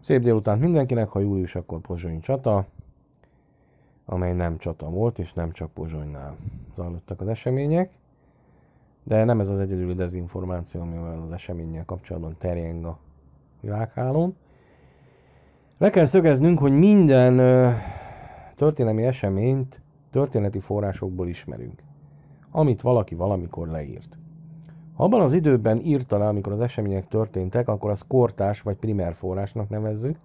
Szép délután mindenkinek, ha július, akkor Pozsony csata, amely nem csata volt, és nem csak Pozsonynál zajlottak az események. De nem ez az egyedüli dezinformáció, amivel az eseménnyel kapcsolatban terjeng a világhálón. Le kell szögeznünk, hogy minden ö, történelmi eseményt történeti forrásokból ismerünk, amit valaki valamikor leírt. Abban az időben írta le, amikor az események történtek, akkor az kortás vagy primer forrásnak nevezzük.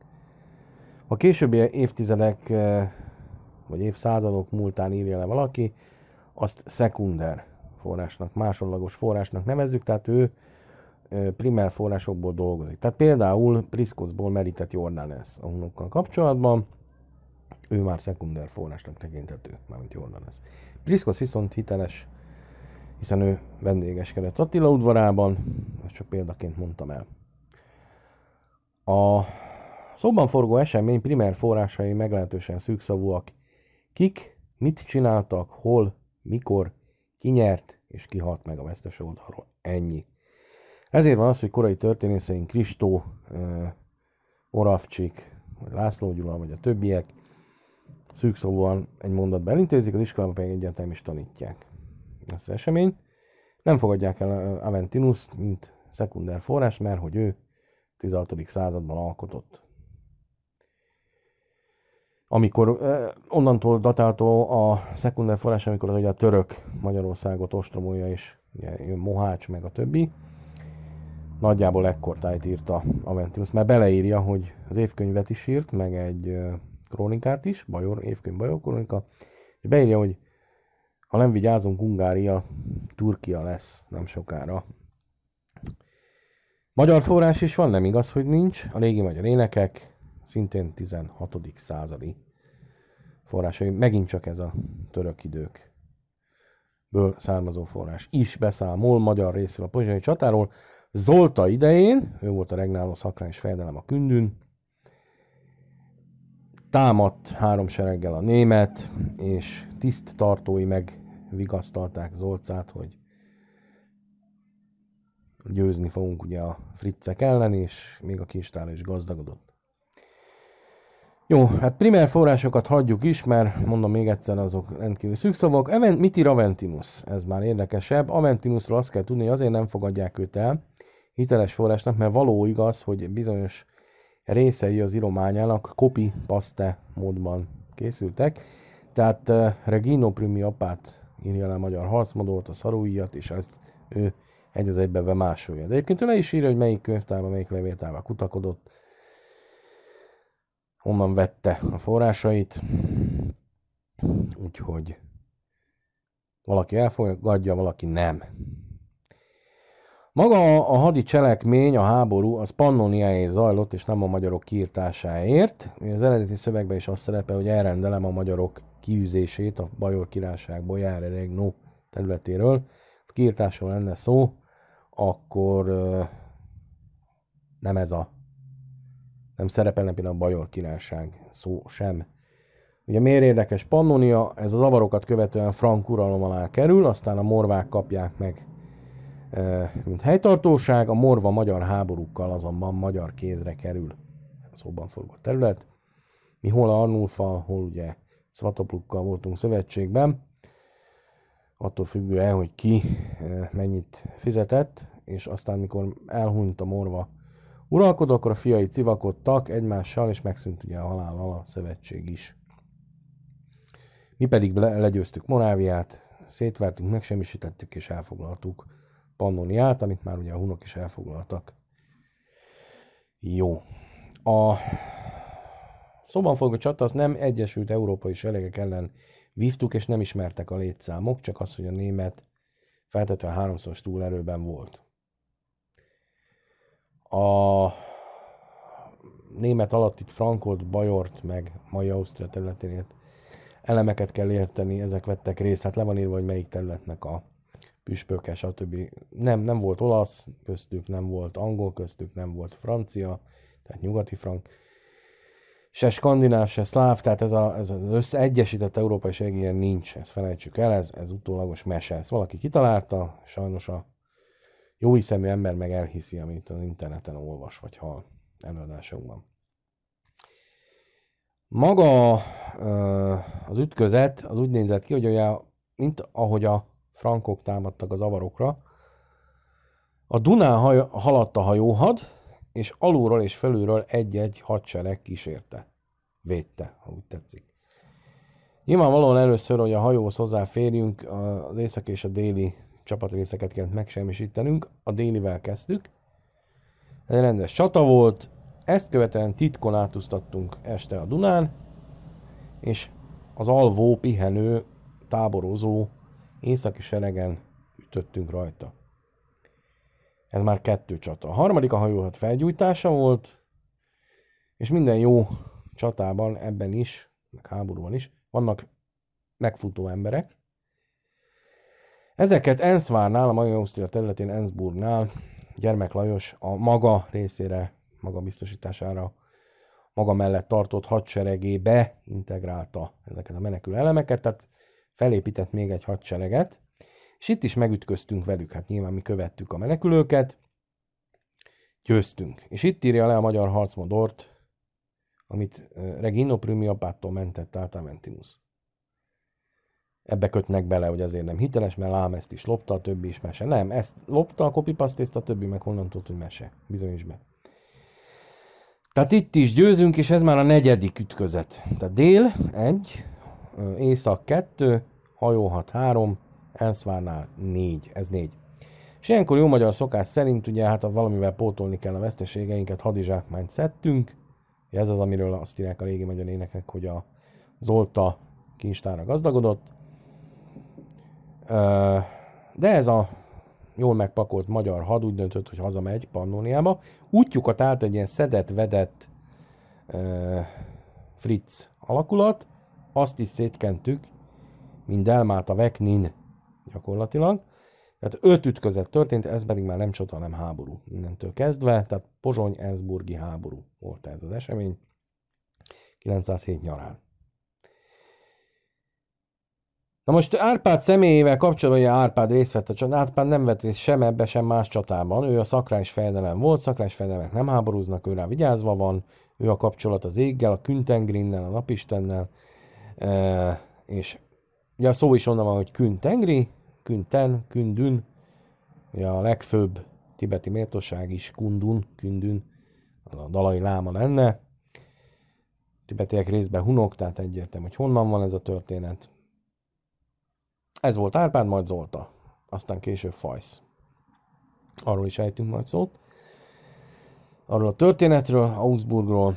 A későbbi évtizedek eh, vagy évszázadok múltán írja le valaki, azt szekunder forrásnak, másodlagos forrásnak nevezzük, tehát ő eh, primer forrásokból dolgozik. Tehát például Priscosból merített Jordán lesz a hunokkal kapcsolatban, ő már szekunder forrásnak tekintető, mármint Jordán lesz. Priscos viszont hiteles hiszen ő vendégeskedett Attila udvarában, ezt csak példaként mondtam el. A szóban forgó esemény primer forrásai meglehetősen szűkszavúak. Kik, mit csináltak, hol, mikor, ki nyert és ki halt meg a vesztes oldalról. Ennyi. Ezért van az, hogy korai történészeink Kristó, Oravcsik, vagy László Gyula, vagy a többiek szűkszavúan egy mondat belintézik, az iskolában pedig egyáltalán is tanítják ezt az esemény. Nem fogadják el Aventinus, mint szekunder forrás, mert hogy ő 16. században alkotott. Amikor onnantól datáltó a szekunder forrás, amikor ugye a török Magyarországot ostromolja, és ugye, jön Mohács, meg a többi, nagyjából ekkor tájt írta Aventinus, mert beleírja, hogy az évkönyvet is írt, meg egy krónikát is, Bajor, évkönyv Bajor krónika, és beírja, hogy ha nem vigyázunk, Ungária, Turkia lesz nem sokára. Magyar forrás is van, nem igaz, hogy nincs. A régi magyar énekek, szintén 16. századi forrásai. Megint csak ez a török idők ből származó forrás is beszámol magyar részről a pozsonyi csatáról. Zolta idején, ő volt a regnáló szakrány és fejedelem a kündün, támadt három sereggel a német, és tartói meg vigasztalták Zolcát, hogy győzni fogunk ugye a Fritzek ellen, és még a kincstár is gazdagodott. Jó, hát primer forrásokat hagyjuk is, mert mondom még egyszer, azok rendkívül szükszavak. Event, ír Aventimus, ez már érdekesebb. Aventimusról azt kell tudni, hogy azért nem fogadják őt el hiteles forrásnak, mert való igaz, hogy bizonyos részei az irományának kopi paste módban készültek, tehát eh, Regino Primi apát írja le magyar harcmodort, a szarújat, és ezt ő egy az egybe bemásolja. De egyébként ő le is írja, hogy melyik könyvtárban, melyik levéltárban kutakodott, onnan vette a forrásait, úgyhogy valaki elfogadja, valaki nem. Maga a hadi cselekmény, a háború, az Pannoniáért zajlott, és nem a magyarok kiirtásáért. Az eredeti szövegben is azt szerepel, hogy elrendelem a magyarok kiűzését a Bajor Bojár Járeregnó területéről. Kiirtásról lenne szó, akkor nem ez a nem szerepelne például a Bajor királyság szó sem. Ugye miért érdekes Pannonia? Ez az avarokat követően frank uralom alá kerül, aztán a morvák kapják meg mint helytartóság, a morva magyar háborúkkal azonban magyar kézre kerül. Szóban forgó terület. Mi hol Arnulfa, hol ugye Szvatoplukkal voltunk szövetségben, attól függően, hogy ki mennyit fizetett, és aztán mikor elhunyt a morva uralkodó, akkor a fiai civakodtak egymással, és megszűnt ugye a halállal a szövetség is. Mi pedig legyőztük Moráviát, szétvertünk, megsemmisítettük és elfoglaltuk Pannoniát, amit már ugye a hunok is elfoglaltak. Jó. A szóban fogva csata az nem Egyesült Európai Selegek ellen vívtuk, és nem ismertek a létszámok, csak az, hogy a német feltetve háromszoros túlerőben volt. A német alatt itt Frankolt, Bajort, meg mai Ausztria területén elemeket kell érteni, ezek vettek részt, hát le van írva, hogy melyik területnek a püspöke, stb. Nem, nem volt olasz, köztük nem volt angol, köztük nem volt francia, tehát nyugati frank, se skandináv, se szláv, tehát ez, a, ez az összeegyesített európai segélyen nincs, ezt felejtsük el, ez, ez utólagos mese, ezt valaki kitalálta, sajnos a jó hiszemű ember meg elhiszi, amit az interneten olvas vagy hall előadásokban. Maga az ütközet az úgy nézett ki, hogy olyan, mint ahogy a frankok támadtak az avarokra. A Dunán haj- haladt a hajóhad, és alulról és felülről egy-egy hadsereg kísérte. Védte, ha úgy tetszik. Nyilvánvalóan először, hogy a hajóhoz hozzáférjünk, az észak és a déli csapatrészeket kellett megsemmisítenünk. A délivel kezdtük. Ez rendes csata volt, ezt követően titkon átúztattunk este a Dunán, és az alvó, pihenő, táborozó északi seregen ütöttünk rajta. Ez már kettő csata. A harmadik a hajóhat felgyújtása volt, és minden jó csatában, ebben is, meg háborúban is, vannak megfutó emberek. Ezeket Enszvárnál, a mai Ausztria területén, Enzburgnál Gyermek Lajos a maga részére, maga biztosítására, maga mellett tartott hadseregébe integrálta ezeket a menekül elemeket, tehát felépített még egy hadsereget, és itt is megütköztünk velük, hát nyilván mi követtük a menekülőket, győztünk. És itt írja le a magyar harcmodort, amit Regino Prümi apától mentett Altamentinus. Ebbe kötnek bele, hogy azért nem hiteles, mert lám ezt is lopta, a többi is mese. Nem, ezt lopta a kopipasztészt, a többi meg honnan tudott, hogy mese. Bizonyos be. Tehát itt is győzünk, és ez már a negyedik ütközet. Tehát dél, egy, Észak 2, hajóhat 3, Enszvárnál 4, ez 4. És ilyenkor jó magyar szokás szerint, ugye hát valamivel pótolni kell a veszteségeinket, hadizsákmányt szedtünk, ez az, amiről azt írják a régi magyar énekek, hogy a Zolta kincstára gazdagodott. De ez a jól megpakolt magyar had úgy döntött, hogy hazamegy Pannoniába. Útjukat állt egy ilyen szedett-vedett Fritz alakulat, azt is szétkentük, mint Delmát a Veknin gyakorlatilag. Tehát öt ütközet történt, ez pedig már nem csata, hanem háború innentől kezdve, tehát Pozsony-Enzburgi háború volt ez az esemény, 907 nyarán. Na most Árpád személyével kapcsolatban, hogy Árpád részt vett a csatában, Árpád nem vett részt sem ebbe, sem más csatában. Ő a szakrás fejedelem volt, szakrás fejedelemek nem háborúznak, ő rá vigyázva van, ő a kapcsolat az éggel, a Küntengrinnel, a napistennel, E, és ugye a szó is onnan van, hogy küntengri, tengri, ten, kündün, ugye a legfőbb tibeti méltóság is kundun, kündün, az a dalai láma lenne. A tibetiek részben hunok, tehát egyértelmű, hogy honnan van ez a történet. Ez volt Árpád, majd Zolta, aztán később Fajsz. Arról is ejtünk majd szót. Arról a történetről, Augsburgról,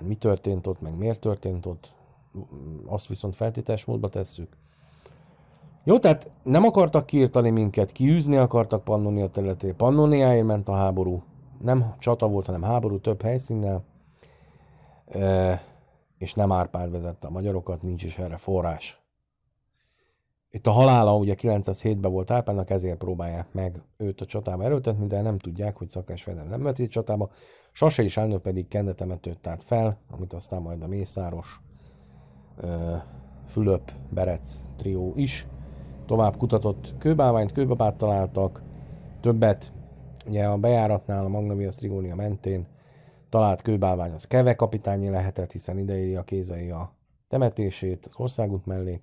mi történt ott, meg miért történt ott, azt viszont feltétes módba tesszük. Jó, tehát nem akartak kiirtani minket, kiűzni akartak Pannonia területére. Pannoniáért ment a háború. Nem csata volt, hanem háború több helyszínnel. E, és nem Árpád vezette a magyarokat, nincs is erre forrás. Itt a halála ugye 907-ben volt Árpádnak, ezért próbálják meg őt a csatába erőltetni, de nem tudják, hogy Szakás Ferenc nem vett csatába. Sase is elnő pedig kendetemetőt tárt fel, amit aztán majd a Mészáros Fülöp, Berec trió is tovább kutatott kőbáványt, kőbabát találtak, többet ugye a bejáratnál, a Magnavia Strigónia mentén talált kőbálvány az Keve kapitányi lehetett, hiszen ideéri a kézei a temetését az országút mellé.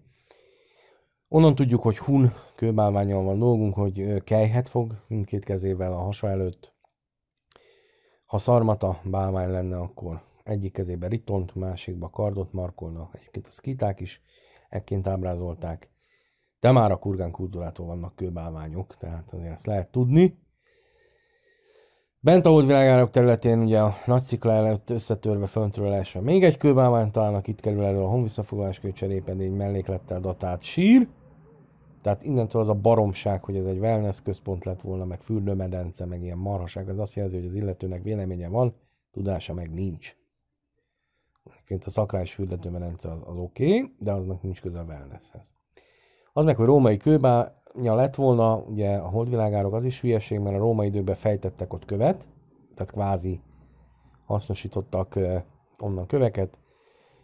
Onnan tudjuk, hogy Hun kőbálványon van dolgunk, hogy kejhet fog mindkét kezével a hasa előtt. Ha szarmata bálvány lenne, akkor egyik kezébe ritont, másikba kardot markolna, egyébként a skiták is ekként ábrázolták, de már a kurgán kultúrától vannak kőbálványok, tehát azért ezt lehet tudni. Bent a holdvilágának területén ugye a nagy szikla előtt összetörve föntről esve még egy kőbálványt találnak, itt kerül elő a honvisszafoglalás kőcserépedény melléklettel datált sír. Tehát innentől az a baromság, hogy ez egy wellness központ lett volna, meg fürdőmedence, meg ilyen marhaság, az azt jelzi, hogy az illetőnek véleménye van, tudása meg nincs. Egyébként a szakrális fürdetőmedence az, az oké, okay, de aznak nincs köze a wellnesshez. Az meg, hogy római kőbánya lett volna, ugye a holdvilágárok az is hülyeség, mert a római időben fejtettek ott követ, tehát kvázi hasznosítottak onnan köveket,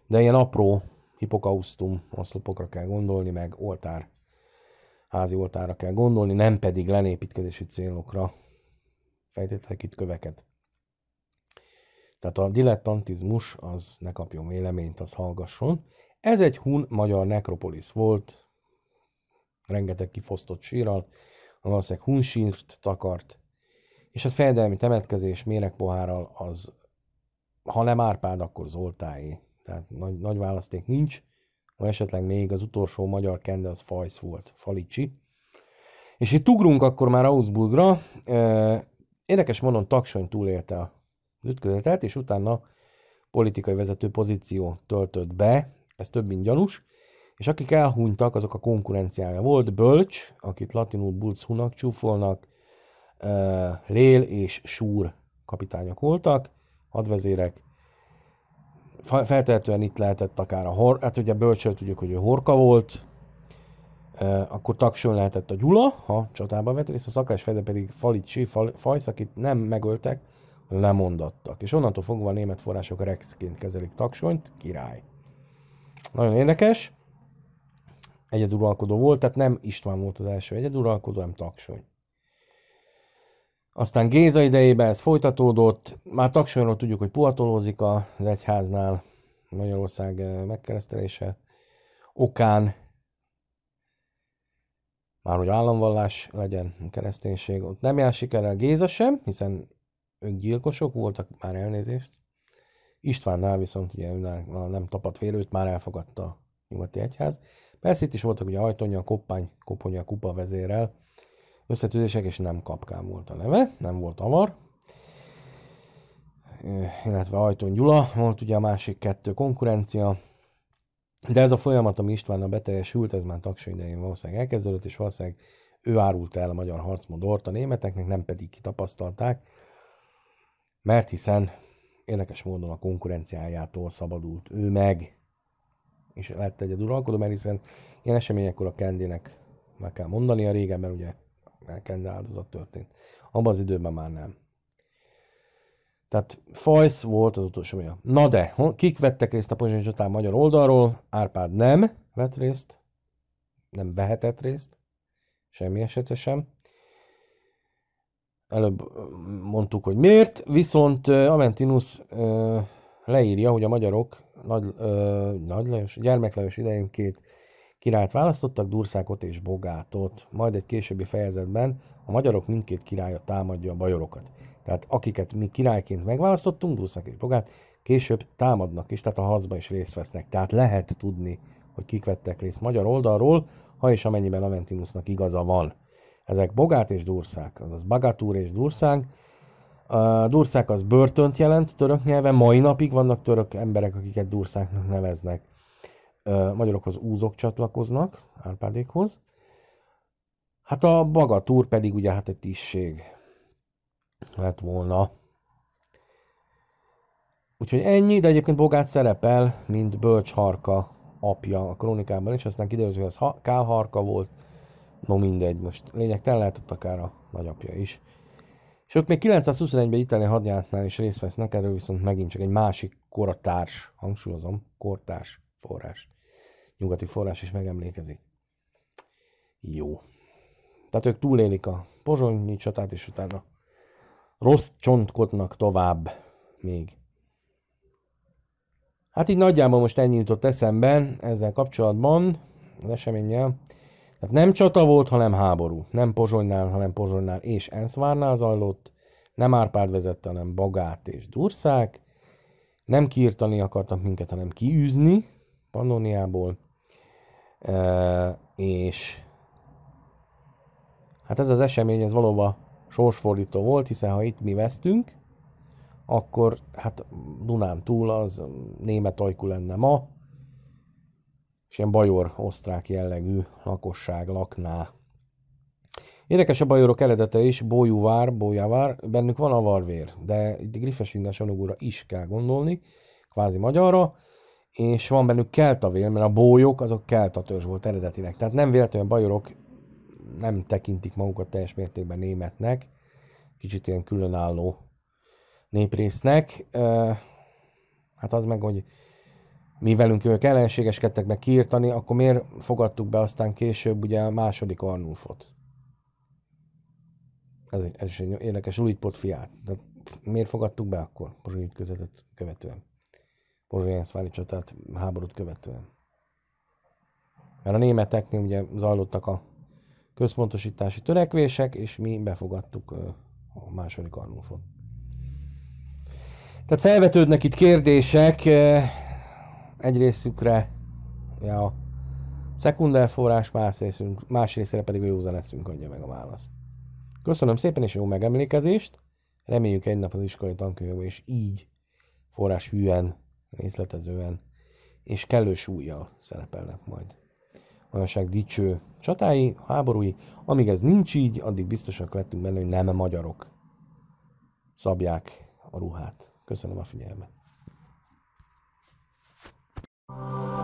de ilyen apró hipokausztum oszlopokra kell gondolni, meg oltár, házi oltára kell gondolni, nem pedig lenépítkezési célokra fejtettek itt köveket. Tehát a dilettantizmus az ne kapjon véleményt, az hallgasson. Ez egy hun magyar nekropolisz volt, rengeteg kifosztott sírral, valószínűleg sírt takart, és a fejedelmi temetkezés méregpohárral az, ha nem Árpád, akkor Zoltáé. Tehát nagy, nagy választék nincs, ha esetleg még az utolsó magyar kende az Fajsz volt, Falicsi. És itt ugrunk akkor már Augsburgra. Érdekes mondom, Taksony túlélte a ütközetet, és utána politikai vezető pozíció töltött be, ez több mint gyanús, és akik elhunytak, azok a konkurenciája volt. Bölcs, akit latinul Hunak csúfolnak, Lél és Súr kapitányok voltak, hadvezérek. Feltehetően itt lehetett akár a hor, hát ugye Bölcsről tudjuk, hogy ő horka volt, akkor taksön lehetett a Gyula, ha csatában vett részt, a szakás fejde pedig Falicsi, fal, Fajsz, akit nem megöltek, lemondattak. És onnantól fogva a német források rexként kezelik taksonyt, király. Nagyon érdekes. Egyeduralkodó volt, tehát nem István volt az első egyeduralkodó, hanem taksony. Aztán Géza idejében ez folytatódott, már taksonyról tudjuk, hogy puhatolózik az egyháznál, Magyarország eh, megkeresztelése okán, már hogy államvallás legyen, kereszténység, ott nem jár sikerrel Géza sem, hiszen ők gyilkosok voltak, már elnézést. Istvánnál viszont ugye a nem tapadt félőt már elfogadta a nyugati egyház. Persze itt is voltak ugye Ajtonya, Koppány, Koponya, Kupa vezérrel, összetűzések, és nem kapkán volt a neve, nem volt avar. illetve Ajton Gyula, volt ugye a másik kettő konkurencia, de ez a folyamat, ami Istvánnal beteljesült, ez már tagsa idején valószínűleg elkezdődött, és valószínűleg ő árult el a magyar harcmodort a németeknek, nem pedig kitapasztalták, mert hiszen érdekes módon a konkurenciájától szabadult ő meg, és lett egy uralkodó, mert hiszen ilyen eseményekkor a Kendének meg kell mondani, a mert ugye Kende áldozat történt. Abban az időben már nem. Tehát Fajsz volt az utolsó mélyem. Na de, kik vettek részt a pozsonyi csatán magyar oldalról? Árpád nem vett részt, nem vehetett részt, semmi esetre sem. Előbb mondtuk, hogy miért, viszont Amentinus leírja, hogy a magyarok nagy, nagy Lajos, idején két királyt választottak, Durszákot és Bogátot. Majd egy későbbi fejezetben a magyarok mindkét királya támadja a bajorokat. Tehát akiket mi királyként megválasztottunk, Durszák és Bogát, később támadnak is, tehát a harcba is részt vesznek. Tehát lehet tudni, hogy kik vettek részt magyar oldalról, ha és amennyiben Aventinusnak igaza van ezek Bogát és Durszák, azaz Bagatúr és Durszák. A Durszák az börtönt jelent török nyelven, mai napig vannak török emberek, akiket Durszáknak neveznek. Magyarokhoz úzok csatlakoznak, Árpádékhoz. Hát a Bagatúr pedig ugye hát egy tisztség lett volna. Úgyhogy ennyi, de egyébként Bogát szerepel, mint bölcs harka apja a krónikában, és aztán kiderült, hogy ez Kálharka volt, No mindegy, most lényegtelen lehetett akár a nagyapja is. És ők még 921-ben itália hadjátnál is részt vesznek, erről viszont megint csak egy másik kortárs, hangsúlyozom, kortárs forrás, nyugati forrás is megemlékezik. Jó. Tehát ők túlélik a pozsonyi csatát, és utána rossz csontkodnak tovább még. Hát így nagyjából most ennyi jutott eszemben ezzel kapcsolatban, az eseménnyel. Tehát nem csata volt, hanem háború. Nem Pozsonynál, hanem Pozsonynál és Enszvárnál zajlott. Nem Árpád vezette, hanem Bagát és Durszák. Nem kiirtani akartak minket, hanem kiűzni Pannoniából. E- és hát ez az esemény, ez valóban sorsfordító volt, hiszen ha itt mi vesztünk, akkor hát Dunán túl az német ajkú lenne ma, és ilyen bajor-osztrák jellegű lakosság lakná. Érdekes a bajorok eredete is, Bójúvár, Bójávár, bennük van avarvér, de itt griffes indás is kell gondolni, kvázi magyarra, és van bennük keltavér, mert a bójok azok keltatörzs volt eredetileg. Tehát nem véletlenül a bajorok nem tekintik magukat teljes mértékben németnek, kicsit ilyen különálló néprésznek. Hát az meg, hogy mi velünk ők ellenségeskedtek meg kiirtani, akkor miért fogadtuk be aztán később ugye a második Arnulfot? Ez, egy, ez is egy érdekes Luitpot fiát. De miért fogadtuk be akkor Pozsonyi közvetet követően? Pozsony csatát háborút követően. Mert a németeknél ugye zajlottak a központosítási törekvések, és mi befogadtuk a második Arnulfot. Tehát felvetődnek itt kérdések, egy részükre ja, a szekunder forrás, más, részünk, más részre pedig a józan eszünk adja meg a választ. Köszönöm szépen és jó megemlékezést, reméljük egy nap az iskolai tankönyvbe és így forrás hűen, részletezően és kellő súlyjal szerepelnek majd. Olyanság dicső csatái, háborúi, amíg ez nincs így, addig biztosak lettünk benne, hogy nem a magyarok szabják a ruhát. Köszönöm a figyelmet. Oh.